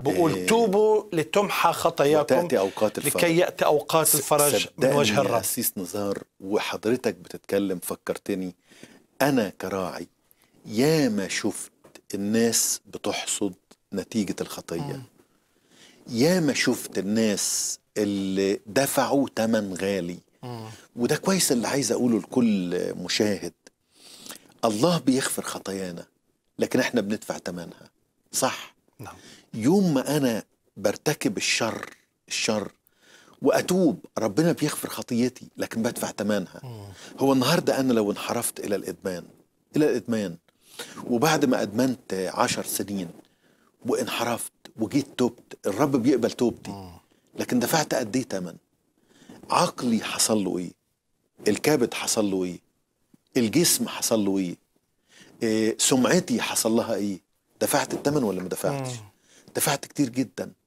بقول إيه. توبوا لتمحى خطاياكم وتأتي أوقات الفرج لكي يأتي أوقات الفرج من وجه الرب أسيس نزار وحضرتك بتتكلم فكرتني أنا كراعي ياما شفت الناس بتحصد نتيجة الخطية ياما شفت الناس اللي دفعوا تمن غالي مم. وده كويس اللي عايز أقوله لكل مشاهد الله بيغفر خطايانا لكن احنا بندفع تمنها صح نعم. يوم ما أنا برتكب الشر الشر وأتوب ربنا بيغفر خطيتي لكن بدفع ثمنها هو النهاردة أنا لو انحرفت إلى الإدمان إلى الإدمان وبعد ما أدمنت عشر سنين وانحرفت وجيت توبت الرب بيقبل توبتي لكن دفعت قد ايه ثمن عقلي حصل له ايه الكبد حصل له ايه الجسم حصل له ايه, إيه سمعتي حصل لها ايه دفعت الثمن ولا ما دفعتش دفعت كتير جدا